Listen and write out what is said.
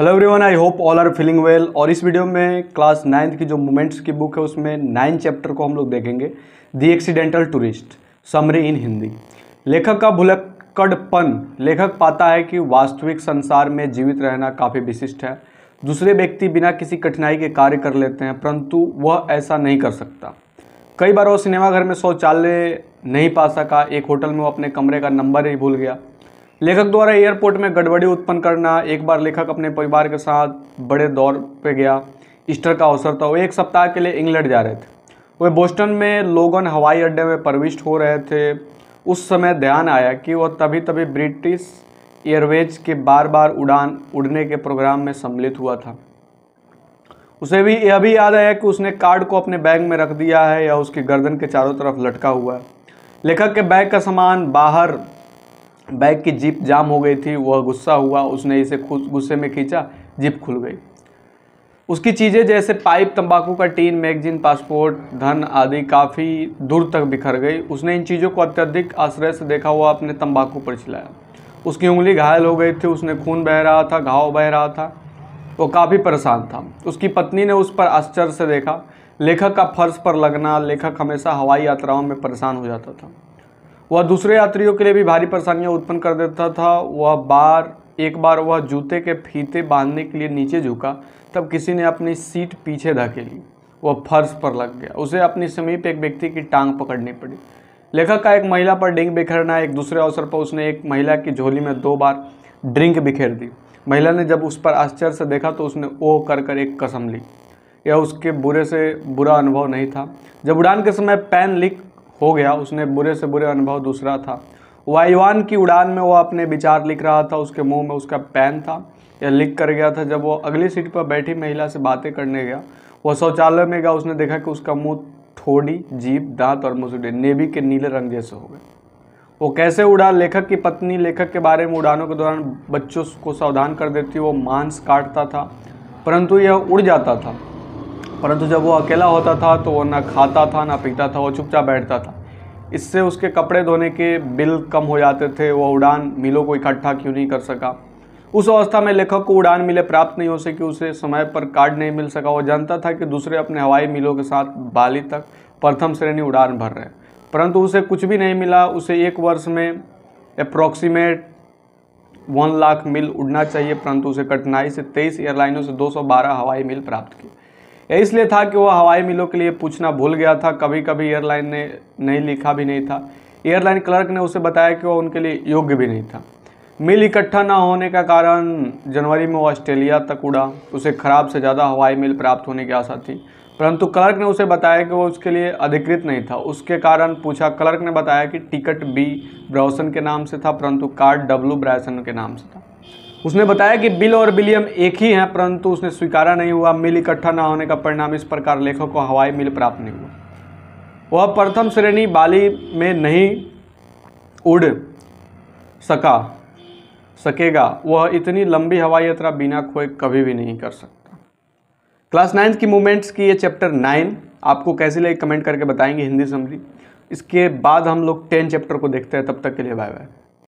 Hello everyone I hope all are feeling well और इस video में क्लास नाइन्थ की जो मोमेंट्स की बुक है उसमें नाइन चैप्टर को हम लोग देखेंगे the accidental tourist summary in Hindi लेखक का भुलक्कड़पन लेखक पाता है कि वास्तविक संसार में जीवित रहना काफ़ी विशिष्ट है दूसरे व्यक्ति बिना किसी कठिनाई के कार्य कर लेते हैं परंतु वह ऐसा नहीं कर सकता कई बार वो सिनेमाघर में शौचालय नहीं पा सका एक होटल में वो अपने कमरे का नंबर ही भूल गया लेखक द्वारा एयरपोर्ट में गड़बड़ी उत्पन्न करना एक बार लेखक अपने परिवार के साथ बड़े दौर पे गया ईस्टर का अवसर था वो एक सप्ताह के लिए इंग्लैंड जा रहे थे वे बोस्टन में लोगन हवाई अड्डे में प्रविष्ट हो रहे थे उस समय ध्यान आया कि वह तभी तभी ब्रिटिश एयरवेज के बार बार उड़ान उड़ने के प्रोग्राम में सम्मिलित हुआ था उसे भी यह भी याद आया कि उसने कार्ड को अपने बैग में रख दिया है या उसकी गर्दन के चारों तरफ लटका हुआ है लेखक के बैग का सामान बाहर बाइक की जीप जाम हो गई थी वह गुस्सा हुआ उसने इसे खुद गुस्से में खींचा जीप खुल गई उसकी चीज़ें जैसे पाइप तंबाकू का टीन मैगजीन पासपोर्ट धन आदि काफ़ी दूर तक बिखर गई उसने इन चीज़ों को अत्यधिक आश्रय से देखा हुआ अपने तंबाकू पर चिल्लाया उसकी उंगली घायल हो गई थी उसने खून बह रहा था घाव बह रहा था वो काफ़ी परेशान था उसकी पत्नी ने उस पर आश्चर्य से देखा लेखक का फर्श पर लगना लेखक हमेशा हवाई यात्राओं में परेशान हो जाता था वह दूसरे यात्रियों के लिए भी भारी परेशानियां उत्पन्न कर देता था वह बार एक बार वह जूते के फीते बांधने के लिए नीचे झुका तब किसी ने अपनी सीट पीछे धकेली वह फर्श पर लग गया उसे अपनी समीप एक व्यक्ति की टांग पकड़नी पड़ी लेखक का एक महिला पर डिंग बिखेरना एक दूसरे अवसर पर उसने एक महिला की झोली में दो बार ड्रिंक बिखेर दी महिला ने जब उस पर आश्चर्य से देखा तो उसने ओह कर कर एक कसम ली यह उसके बुरे से बुरा अनुभव नहीं था जब उड़ान के समय पैन लिख हो गया हम्म। उसने बुरे से बुरे अनुभव दूसरा था वाईवान की उड़ान में वो अपने विचार लिख रहा था उसके मुंह में उसका पैन था या लिख कर गया था जब वो अगली सीट पर बैठी महिला से बातें करने गया वह शौचालय में गया उसने देखा कि उसका मुंह थोड़ी जीप दांत और मुसुडे नेवी के नीले रंग जैसे हो गए वो कैसे उड़ा लेखक की पत्नी लेखक के बारे में उड़ानों के दौरान बच्चों को सावधान कर देती वो मांस काटता था परंतु यह उड़ जाता था परंतु जब वो अकेला होता था तो वो ना खाता था ना पीता था वो चुपचाप बैठता था इससे उसके कपड़े धोने के बिल कम हो जाते थे वो उड़ान मिलों को इकट्ठा क्यों नहीं कर सका उस अवस्था में लेखक को उड़ान मिले प्राप्त नहीं हो सकी उसे समय पर कार्ड नहीं मिल सका वो जानता था कि दूसरे अपने हवाई मिलों के साथ बाली तक प्रथम श्रेणी उड़ान भर रहे परंतु उसे कुछ भी नहीं मिला उसे एक वर्ष में अप्रॉक्सीमेट वन लाख मील उड़ना चाहिए परंतु उसे कठिनाई से तेईस एयरलाइनों से दो हवाई मील प्राप्त किए या इसलिए था कि वह हवाई मिलों के लिए पूछना भूल गया था कभी कभी एयरलाइन ने नहीं लिखा भी नहीं था एयरलाइन क्लर्क ने उसे बताया कि वह उनके लिए योग्य भी नहीं था मिल इकट्ठा न होने का कारण जनवरी में वह ऑस्ट्रेलिया तक उड़ा उसे खराब से ज़्यादा हवाई मिल प्राप्त होने की आशा थी परंतु क्लर्क ने उसे बताया कि वो उसके लिए अधिकृत नहीं था उसके कारण पूछा क्लर्क ने बताया कि टिकट बी ब्राउसन के नाम से था परंतु कार्ड डब्लू ब्रायसन के नाम से था उसने बताया कि बिल और विलियम एक ही हैं परंतु उसने स्वीकारा नहीं हुआ मिल इकट्ठा न होने का परिणाम इस प्रकार लेखक को हवाई मिल प्राप्त नहीं हुआ वह प्रथम श्रेणी बाली में नहीं उड़ सका सकेगा वह इतनी लंबी हवाई यात्रा बिना खोए कभी भी नहीं कर सकता क्लास नाइन्थ की मूवमेंट्स की ये चैप्टर नाइन आपको कैसी लगी कमेंट करके बताएंगे हिंदी समझी इसके बाद हम लोग टेन चैप्टर को देखते हैं तब तक के लिए बाय बाय